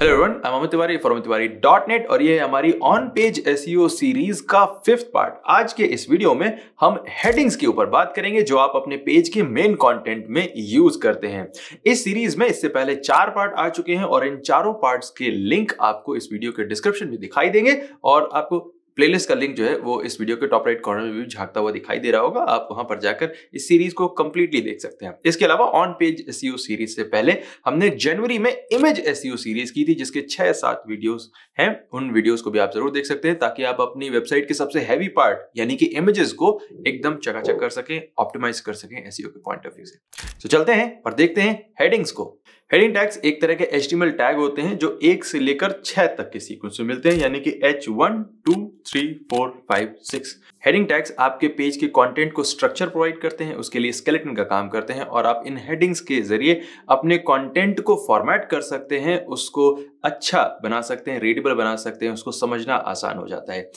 Hello everyone I Amit Tiwari from Tiwari dot net और ये हमारी ऑन पेज एस सीरीज का फिफ्थ पार्ट आज के इस वीडियो में हम हेडिंग्स के ऊपर बात करेंगे जो आप अपने पेज के मेन कंटेंट में यूज करते हैं इस सीरीज में इससे पहले चार पार्ट आ चुके हैं और इन चारों पार्ट्स के लिंक आपको इस वीडियो के डिस्क्रिप्शन में दिखाई देंगे और आपको प्लेलिस्ट का लिंक जो है वो इस वीडियो के टॉप राइट कॉर्नर में भी झांकता हुआ दिखाई दे रहा होगा आप वहां पर जाकर इस सीरीज को कंप्लीटली देख सकते हैं इसके अलावा ऑन पेज एस सीरीज से पहले हमने जनवरी में इमेज एस सीरीज की थी जिसके छह सात वीडियोस हैं उन वीडियोस को भी आप जरूर देख सकते हैं ताकि आप अपनी वेबसाइट के सबसे हैवी पार्ट यानी कि इमेजेस को एकदम चकाचक कर सके ऑप्टिमाइज कर सके एस e के पॉइंट ऑफ व्यू से तो चलते हैं और देखते हैं हेडिंग्स को हेडिंग टैग्स एक तरह के एच टैग होते हैं जो एक से लेकर छह तक के सीक्वेंस में मिलते हैं यानी कि H one two three four five six heading tags आपके पेज के कंटेंट को स्ट्रक्चर प्रोवाइड करते हैं उसके लिए स्केलेटन का काम करते हैं और आप इन हेडिंग्स के जरिए अपने कंटेंट को फॉर्मेट कर सकते हैं उसको अच्छा बना सकते हैं रीडेबल बना सकते हैं उसको समझना आसान हो जाता है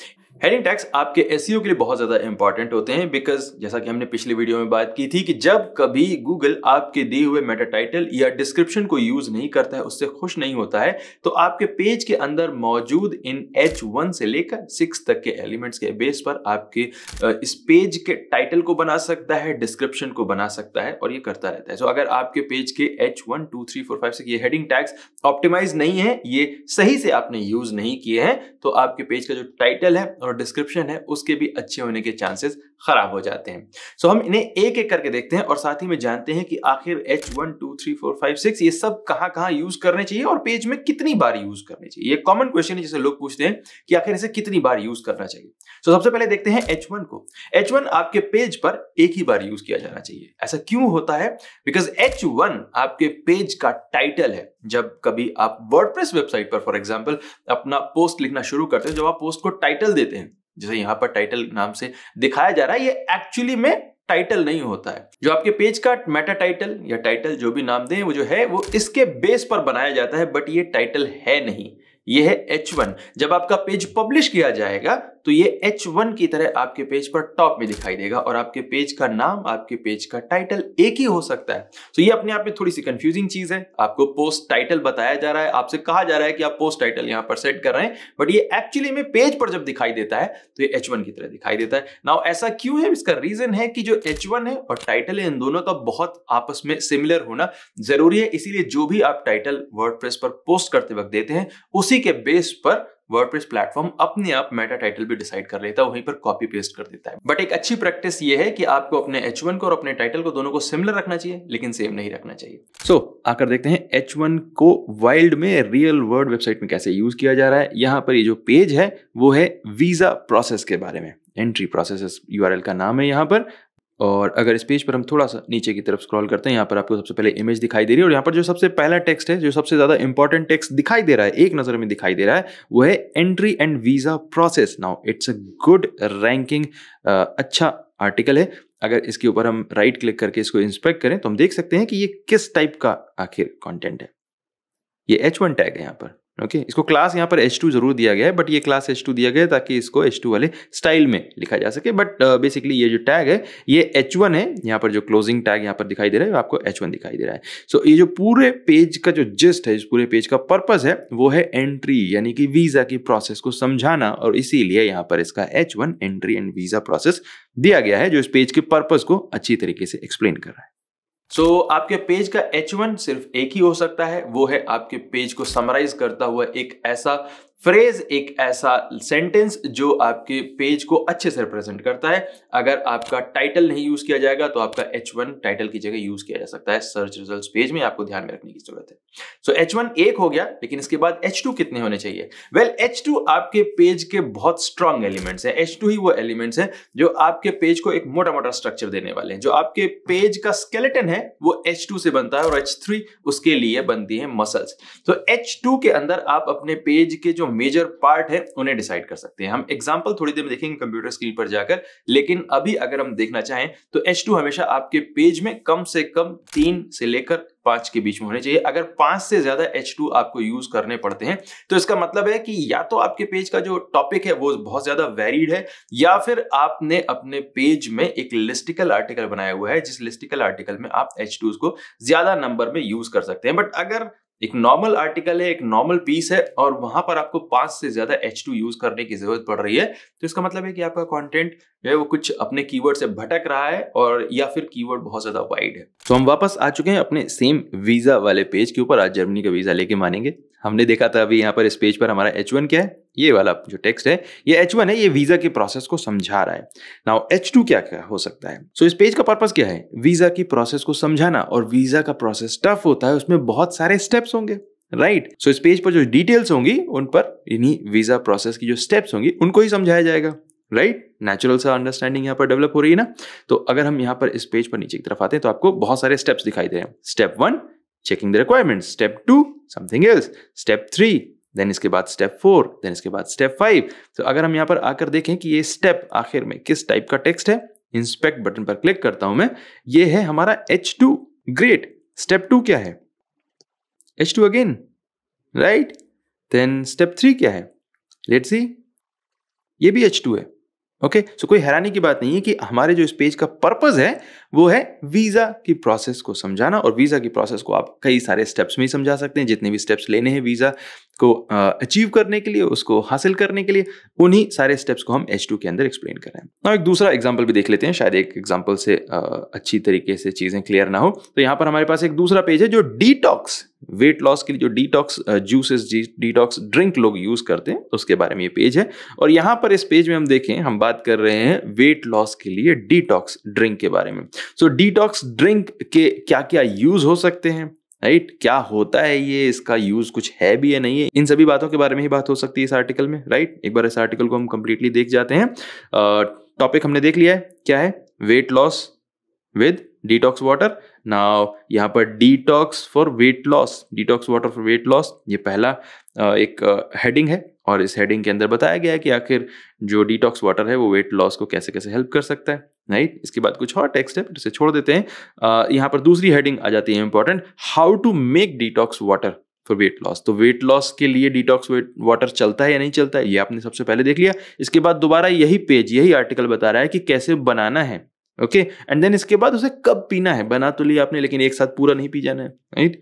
हेडिंग टैक्स आपके एस e के लिए बहुत ज़्यादा इंपॉर्टेंट होते हैं बिकॉज जैसा कि हमने पिछली वीडियो में बात की थी कि जब कभी गूगल आपके दिए हुए मेटा टाइटल या डिस्क्रिप्शन को यूज़ नहीं करता है उससे खुश नहीं होता है तो आपके पेज के अंदर मौजूद इन एच वन से लेकर सिक्स तक के एलिमेंट्स के बेस पर आपके इस पेज के टाइटल को बना सकता है डिस्क्रिप्शन को बना सकता है और ये करता रहता है सो so, अगर आपके पेज के H one two three four five six ये हेडिंग टैक्स ऑप्टिमाइज नहीं है ये सही से आपने यूज़ नहीं किए हैं तो आपके पेज का जो टाइटल है और और डिस्क्रिप्शन है उसके भी अच्छे होने के चांसेस खराब हो जाते हैं सो हम इन्हें एक एक करके देखते हैं और साथ ही में जानते हैं कि आखिर H one two three four five six ये सब कहाँ कहाँ यूज करने चाहिए और पेज में कितनी बार यूज करने चाहिए ये कॉमन क्वेश्चन है जिसे लोग पूछते हैं कि आखिर इसे कितनी बार यूज करना चाहिए सो so, सबसे पहले देखते हैं एच को एच आपके पेज पर एक ही बार यूज किया जाना चाहिए ऐसा क्यों होता है बिकॉज एच आपके पेज का टाइटल है जब कभी आप वर्ड वेबसाइट पर फॉर एग्जाम्पल अपना पोस्ट लिखना शुरू करते हैं जब आप पोस्ट को टाइटल देते हैं जैसे यहाँ पर टाइटल नाम से दिखाया जा रहा है ये एक्चुअली में टाइटल नहीं होता है जो आपके पेज का मेटा टाइटल या टाइटल जो भी नाम दें वो जो है वो इसके बेस पर बनाया जाता है बट ये टाइटल है नहीं यह है H1 जब आपका पेज पब्लिश किया जाएगा तो ये H1 की तरह आपके पेज पर टॉप में दिखाई देगा और आपके पेज का नाम आपके पेज का टाइटल एक ही हो सकता है तो ये अपने आप में थोड़ी सी कंफ्यूजिंग चीज है आपको पोस्ट टाइटल बताया जा रहा है आपसे कहा जा रहा है कि आप पोस्ट टाइटल यहां पर सेट कर रहे हैं बट ये एक्चुअली में पेज पर जब दिखाई देता है तो ये एच की तरह दिखाई देता है नाउ ऐसा क्यों है इसका रीजन है कि जो एच है और टाइटल है इन दोनों का बहुत आपस में सिमिलर होना जरूरी है इसीलिए जो भी आप टाइटल वर्ड पर पोस्ट करते वक्त देते हैं उसी के बेस पर वर्डप्रेस प्लेटफॉर्म अपने आप मेटा टाइटल भी डिसाइड कर लेता है वहीं पर कॉपी पेस्ट कर देता है बट एक अच्छी प्रैक्टिस ये है कि आपको अपने एच को और अपने टाइटल को दोनों को सिमिलर रखना चाहिए लेकिन सेम नहीं रखना चाहिए सो so, आकर देखते हैं एच को वाइल्ड में रियल वर्ल्ड वेबसाइट में कैसे यूज किया जा रहा है यहाँ पर ये जो पेज है वो है वीजा प्रोसेस के बारे में एंट्री प्रोसेस यू का नाम है यहाँ पर और अगर इस पेज पर हम थोड़ा सा नीचे की तरफ स्क्रॉल करते हैं यहाँ पर आपको सबसे पहले इमेज दिखाई दे रही है और यहाँ पर जो सबसे पहला टेक्स्ट है जो सबसे ज़्यादा इंपॉर्टेंट टेक्स्ट दिखाई दे रहा है एक नज़र में दिखाई दे रहा है वो है entry and visa process now it's a good ranking अच्छा आर्टिकल है अगर इसके ऊपर हम राइट क्लिक करके इसको इंस्पेक्ट करें तो हम देख सकते हैं कि ये किस टाइप का आखिर कॉन्टेंट है ये एच वन टैग है यहाँ पर ओके okay? इसको क्लास यहाँ पर H2 जरूर दिया गया है बट ये क्लास H2 दिया गया है ताकि इसको H2 वाले स्टाइल में लिखा जा सके बट बेसिकली uh, ये जो टैग है ये H1 है यहाँ पर जो क्लोजिंग टैग यहाँ पर दिखाई दे रहा है आपको H1 दिखाई दे रहा है सो so, ये जो पूरे पेज का जो जिस्ट है इस पूरे पेज का पर्पज है वो है एंट्री यानी कि वीजा की प्रोसेस को समझाना और इसीलिए यहाँ पर इसका H entry and visa process दिया गया है जो इस पेज के पर्पज को अच्छी तरीके से एक्सप्लेन कर रहा है सो so, आपके पेज का एच वन सिर्फ एक ही हो सकता है वो है आपके पेज को समराइज करता हुआ एक ऐसा फ्रेज एक ऐसा सेंटेंस जो आपके पेज को अच्छे से रिप्रेजेंट करता है अगर आपका टाइटल नहीं यूज किया जाएगा तो आपका एच वन टाइटल की जगह यूज किया जा सकता है सर्च रिजल्ट पेज में आपको ध्यान में रखने की जरूरत है सो एच वन एक हो गया लेकिन इसके बाद एच टू कितने होने चाहिए वेल एच टू आपके पेज के बहुत स्ट्रांग एलिमेंट्स हैं एच टू ही वो एलिमेंट्स हैं जो आपके पेज को एक मोटा मोटा स्ट्रक्चर देने वाले हैं जो आपके पेज का स्केलेटन है वो एच टू से बनता है और एच थ्री उसके लिए बनती है मसल्स तो एच टू के अंदर आप अपने पेज के जो मेजर पार्ट है उन्हें डिसाइड कर सकते हैं हम एग्जाम्पल थोड़ी देर में देखेंगे कंप्यूटर स्क्रीन पर जाकर लेकिन अभी अगर हम देखना चाहें तो एच हमेशा आपके पेज में कम से कम तीन से लेकर पांच के बीच में होने चाहिए अगर पांच से ज्यादा एच आपको यूज करने पड़ते हैं तो इसका मतलब है कि या तो आपके पेज का जो टॉपिक है वो बहुत ज्यादा वेरीड है या फिर आपने अपने पेज में एक लिस्टिकल आर्टिकल बनाया हुआ है जिस लिस्टिकल आर्टिकल में आप एच को ज्यादा नंबर में यूज कर सकते हैं बट अगर एक नॉर्मल आर्टिकल है एक नॉर्मल पीस है और वहां पर आपको पांच से ज्यादा एच टू यूज करने की जरूरत पड़ रही है तो इसका मतलब है कि आपका कंटेंट जो है वो कुछ अपने कीवर्ड से भटक रहा है और या फिर कीवर्ड बहुत ज्यादा वाइड है तो हम वापस आ चुके हैं अपने सेम वीजा वाले पेज के ऊपर आज जर्मनी का वीजा लेके मानेंगे हमने देखा था अभी यहाँ पर इस पेज पर हमारा एच वन क्या है ये वाला जो टेक्स्ट है ये एच वन है ये वीजा के प्रोसेस को समझा रहा है नाउ एच टू क्या क्या हो सकता है सो so, इस पेज का पर्पज क्या है वीजा की प्रोसेस को समझाना और वीजा का प्रोसेस टफ होता है उसमें बहुत सारे स्टेप्स होंगे राइट right. सो so, इस पेज पर जो डिटेल्स होंगी उन पर इन्हीं वीजा प्रोसेस की जो स्टेप्स होंगी उनको ही समझाया जाएगा राइट नेचुरल सा अंडरस्टैंडिंग यहाँ पर डेवलप हो रही है ना तो अगर हम यहाँ पर इस पेज पर नीचे की तरफ आते हैं तो आपको बहुत सारे स्टेप्स दिखाई दे रहे हैं step one checking the requirement step two something else step three then इसके बाद स्टेप फोर देन इसके बाद स्टेप फाइव तो अगर हम यहाँ पर आकर देखें कि ये स्टेप आखिर में किस टाइप का टेक्स्ट है इंस्पेक्ट बटन पर क्लिक करता हूं मैं ये है हमारा H two great step two क्या है H two again right then step three क्या है लेट सी ये भी एच टू है ओके okay? सो so, कोई हैरानी की बात नहीं है कि हमारे जो इस पेज का पर्पज है वो है वीज़ा की प्रोसेस को समझाना और वीज़ा की प्रोसेस को आप कई सारे स्टेप्स में ही समझा सकते हैं जितने भी स्टेप्स लेने हैं वीज़ा को अचीव करने के लिए उसको हासिल करने के लिए उन्हीं सारे स्टेप्स को हम एच के अंदर एक्सप्लेन कर रहे हैं और एक दूसरा एग्जाम्पल भी देख लेते हैं शायद एक एग्जाम्पल से अच्छी तरीके से चीज़ें क्लियर ना हो तो यहाँ पर हमारे पास एक दूसरा पेज है जो डिटॉक्स वेट लॉस के लिए जो डिटॉक्स जूसेस डिटॉक्स ड्रिंक लोग यूज़ करते हैं उसके बारे में ये पेज है और यहां पर इस पेज में हम देखें हम बात कर रहे हैं वेट लॉस के लिए डिटॉक्स ड्रिंक के बारे में सो डिटॉक्स ड्रिंक के क्या क्या यूज़ हो सकते हैं राइट right? क्या होता है ये इसका यूज कुछ है भी या नहीं है इन सभी बातों के बारे में ही बात हो सकती है इस आर्टिकल में राइट right? एक बार इस आर्टिकल को हम कंप्लीटली देख जाते हैं टॉपिक uh, हमने देख लिया है क्या है weight loss with detox water now यहाँ पर detox for weight loss detox water for weight loss ये पहला एक हेडिंग है और इस हेडिंग के अंदर बताया गया है कि आखिर जो डिटॉक्स वाटर है वो वेट लॉस को कैसे कैसे हेल्प कर सकता है राइट इसके बाद कुछ और टेक्स्ट है इसे छोड़ देते हैं यहाँ पर दूसरी हेडिंग आ जाती है important how to make detox water for weight loss तो वेट लॉस के लिए डिटॉक्स वाटर चलता है या नहीं चलता है ये आपने सबसे पहले देख लिया इसके बाद दोबारा यही पेज यही आर्टिकल बता रहा है कि कैसे बनाना है ओके एंड देन इसके बाद उसे कब पीना है बना तो लिया आपने लेकिन एक साथ पूरा नहीं पी जाना है राइट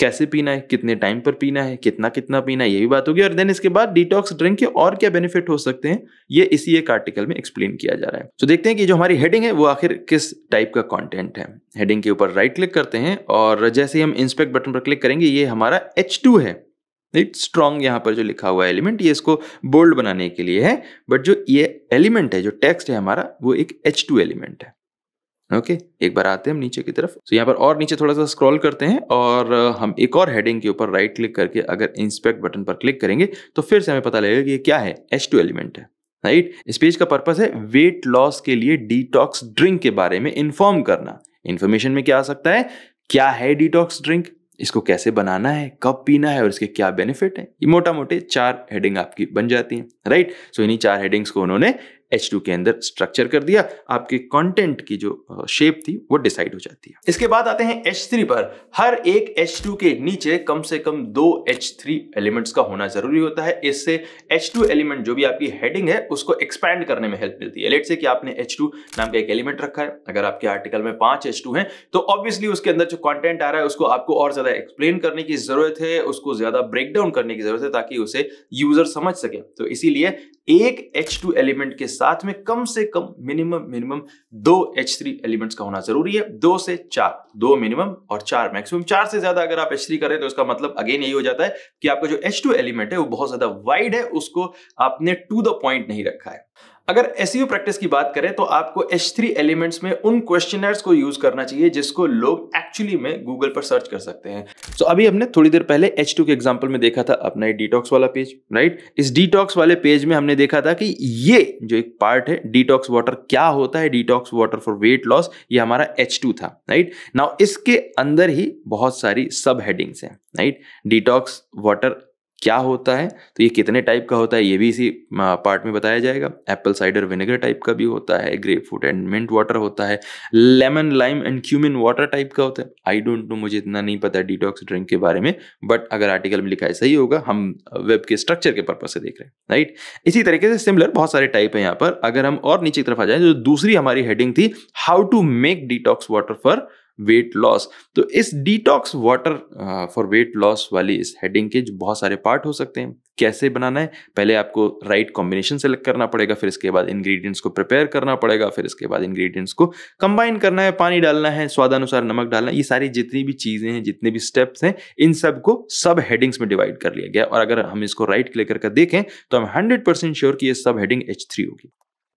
कैसे पीना है कितने टाइम पर पीना है कितना कितना पीना है ये भी बात होगी और देन इसके बाद डिटॉक्स ड्रिंक के और क्या बेनिफिट हो सकते हैं ये इसी एक आर्टिकल में एक्सप्लेन किया जा रहा है तो देखते हैं कि जो हमारी हेडिंग है वो आखिर किस टाइप का कॉन्टेंट है हेडिंग के ऊपर राइट क्लिक करते हैं और जैसे हम इंस्पेक्ट बटन पर क्लिक करेंगे ये हमारा एच है राइट स्ट्रॉन्ग यहाँ पर जो लिखा हुआ एलिमेंट ये इसको बोल्ड बनाने के लिए है बट जो ये एलिमेंट है जो टेक्स्ट है हमारा वो एक एच टू एलिमेंट है ओके okay, एक बार आते हैं हम नीचे की तरफ तो so, यहाँ पर और नीचे थोड़ा सा स्क्रॉल करते हैं और हम एक और हेडिंग के ऊपर राइट क्लिक करके अगर इंस्पेक्ट बटन पर क्लिक करेंगे तो फिर से हमें पता लगेगा कि ये क्या है एच टू एलिमेंट है राइट इस पेज का पर्पज है वेट लॉस के लिए डिटॉक्स ड्रिंक के बारे में इन्फॉर्म करना इन्फॉर्मेशन में क्या आ सकता है क्या है डिटॉक्स ड्रिंक इसको कैसे बनाना है कब पीना है और इसके क्या बेनिफिट है ये मोटा मोटे चार हेडिंग आपकी बन जाती हैं राइट सो इन्हीं चार हेडिंग्स को उन्होंने एच टू के अंदर स्ट्रक्चर कर दिया आपके कंटेंट की जो शेप थी वो डिसाइड हो जाती है इसके बाद आते हैं एच थ्री पर हर एक एच टू के नीचे कम से कम दो एच थ्री एलिमेंट्स का होना जरूरी होता है इससे एच टू एलिमेंट जो भी आपकी हेडिंग है उसको एक्सपैंड करने में हेल्प मिलती है लेट से कि आपने एच टू नाम का एक एलिमेंट रखा है अगर आपके आर्टिकल में पांच एच टू है तो ऑब्वियसली उसके अंदर जो कॉन्टेंट आ रहा है उसको आपको और ज्यादा एक्सप्लेन करने की जरूरत है उसको ज्यादा ब्रेक डाउन करने की जरूरत है ताकि उसे यूजर समझ सके तो इसीलिए एक H2 एलिमेंट के साथ में कम से कम मिनिमम मिनिमम दो H3 एलिमेंट्स का होना जरूरी है दो से चार दो मिनिमम और चार मैक्सिमम चार से ज्यादा अगर आप H3 करें तो इसका मतलब अगेन यही हो जाता है कि आपका जो H2 एलिमेंट है वो बहुत ज्यादा वाइड है उसको आपने टू द पॉइंट नहीं रखा है अगर एस प्रैक्टिस e की बात करें तो आपको एच थ्री एलिमेंट्स में उन क्वेश्चन को यूज करना चाहिए जिसको लोग एक्चुअली में गूगल पर सर्च कर सकते हैं तो so, अभी हमने थोड़ी देर पहले H2 के एग्जाम्पल में देखा था अपना ये डिटॉक्स वाला पेज राइट इस डिटॉक्स वाले पेज में हमने देखा था कि ये जो एक पार्ट है डिटॉक्स वाटर क्या होता है detox water for weight loss ये हमारा एच था राइट नाउ इसके अंदर ही बहुत सारी सब हेडिंग्स हैं राइट डिटॉक्स वाटर क्या होता है तो ये कितने टाइप का होता है ये भी इसी पार्ट में बताया जाएगा एप्पल साइडर विनेगर टाइप का भी होता है grapefruit and mint water होता है lemon lime and cumin water type का होता है आई डोंट नो मुझे इतना नहीं पता डिटॉक्स ड्रिंक के बारे में बट अगर आर्टिकल में लिखा है सही होगा हम वेब के स्ट्रक्चर के पर्पज से देख रहे हैं राइट इसी तरीके से सिमिलर बहुत सारे टाइप है यहाँ पर अगर हम और नीचे की तरफ आ जाए तो दूसरी हमारी हेडिंग थी how to make detox water for weight loss तो इस detox water for weight loss वाली इस हेडिंग के जो बहुत सारे पार्ट हो सकते हैं कैसे बनाना है पहले आपको राइट कॉम्बिनेशन सेलेक्ट करना पड़ेगा फिर इसके बाद इंग्रेडिएंट्स को प्रिपेयर करना पड़ेगा फिर इसके बाद इंग्रेडिएंट्स को कंबाइन करना है पानी डालना है स्वादानुसार नमक डालना ये सारी जितनी भी चीज़ें हैं जितने भी स्टेप्स हैं इन सब को सब हेडिंग्स में डिवाइड कर लिया गया और अगर हम इसको राइट क्लिक करके देखें तो हम हंड्रेड परसेंट श्योर कि ये सब हेडिंग एच थ्री होगी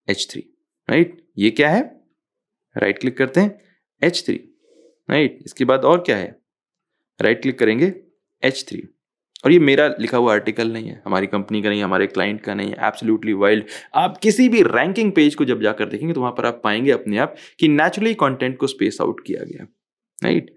एच थ्री राइट ये क्या है राइट क्लिक करते हैं एच थ्री राइट इसके बाद और क्या है राइट क्लिक करेंगे एच थ्री और ये मेरा लिखा हुआ आर्टिकल नहीं है हमारी कंपनी का नहीं है हमारे क्लाइंट का नहीं है एब्सोल्युटली वाइल्ड आप किसी भी रैंकिंग पेज को जब जाकर देखेंगे तो वहां पर आप पाएंगे अपने आप कि नेचुरली कंटेंट को स्पेस आउट किया गया राइट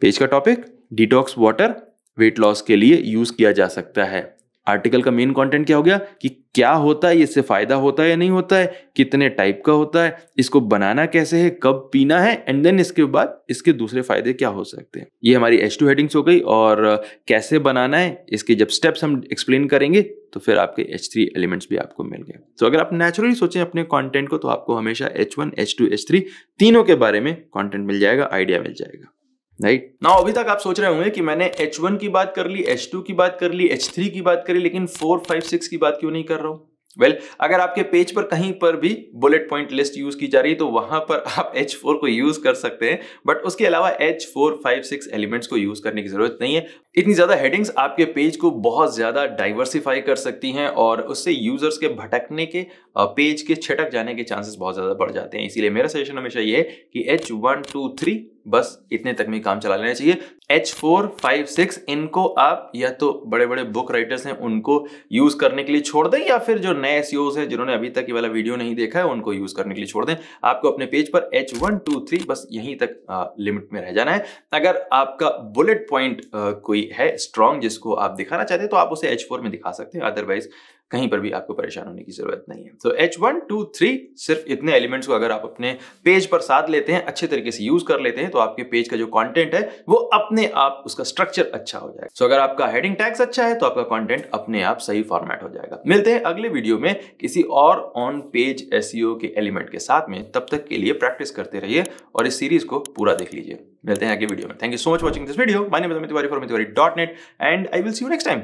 पेज का topic detox water weight loss के लिए यूज किया जा सकता है आर्टिकल का मेन कंटेंट क्या हो गया कि क्या होता है इससे फायदा होता है या नहीं होता है कितने टाइप का होता है इसको बनाना कैसे है कब पीना है एंड देन इसके बाद इसके दूसरे फायदे क्या हो सकते हैं ये हमारी एच टू हेडिंग्स हो गई और कैसे बनाना है इसके जब स्टेप्स हम एक्सप्लेन करेंगे तो फिर आपके एच थ्री एलिमेंट्स भी आपको मिल गए तो अगर आप नेचुरली सोचें अपने कॉन्टेंट को तो आपको हमेशा H one H two H three तीनों के बारे में कॉन्टेंट मिल जाएगा आइडिया मिल जाएगा राइट right? ना अभी तक आप सोच रहे होंगे कि मैंने H1 की बात कर ली H2 की बात कर ली H3 की बात करी लेकिन फोर फाइव सिक्स की बात क्यों नहीं कर रहा हूं वेल well, अगर आपके पेज पर कहीं पर भी बुलेट पॉइंट लिस्ट यूज की जा रही है तो वहां पर आप H4 को यूज कर सकते हैं बट उसके अलावा H4, 5, 6 एलिमेंट्स को यूज करने की जरूरत नहीं है इतनी ज्यादा हेडिंग्स आपके पेज को बहुत ज्यादा डाइवर्सिफाई कर सकती हैं और उससे यूजर्स के भटकने के पेज के छटक जाने के चांसेस बहुत ज्यादा बढ़ जाते हैं इसीलिए मेरा सजेशन हमेशा ये है कि एच वन टू थ्री बस इतने तक में काम चला लेना चाहिए एच फोर फाइव सिक्स इनको आप या तो बड़े बड़े बुक राइटर्स हैं उनको यूज करने के लिए छोड़ दें या फिर जो नए एस e हैं जिन्होंने अभी तक ये वाला वीडियो नहीं देखा है उनको यूज करने के लिए छोड़ दें आपको अपने पेज पर एच वन टू थ्री बस यहीं तक आ, लिमिट में रह जाना है अगर आपका बुलेट पॉइंट कोई है स्ट्रॉन्ग जिसको आप दिखाना चाहते हैं तो आप उसे एच फोर में दिखा सकते हैं अदरवाइज कहीं पर भी आपको परेशान होने की जरूरत नहीं है तो एच वन टू थ्री सिर्फ इतने एलिमेंट्स को अगर आप अपने पेज पर साथ लेते हैं अच्छे तरीके से यूज कर लेते हैं तो आपके पेज का जो कंटेंट है वो अपने आप उसका स्ट्रक्चर अच्छा हो जाएगा सो so, अगर आपका हेडिंग टैक्स अच्छा है तो आपका कॉन्टेंट अपने आप सही फॉर्मेट हो जाएगा मिलते हैं अगले वीडियो में किसी और ऑन पेज एस के एलिमेंट के साथ में तब तक के लिए प्रैक्टिस करते रहिए और इस सीरीज को पूरा देख लीजिए मिलते हैं आगे वीडियो में thank you so much watching this video my dot net and I will see you next time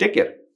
take care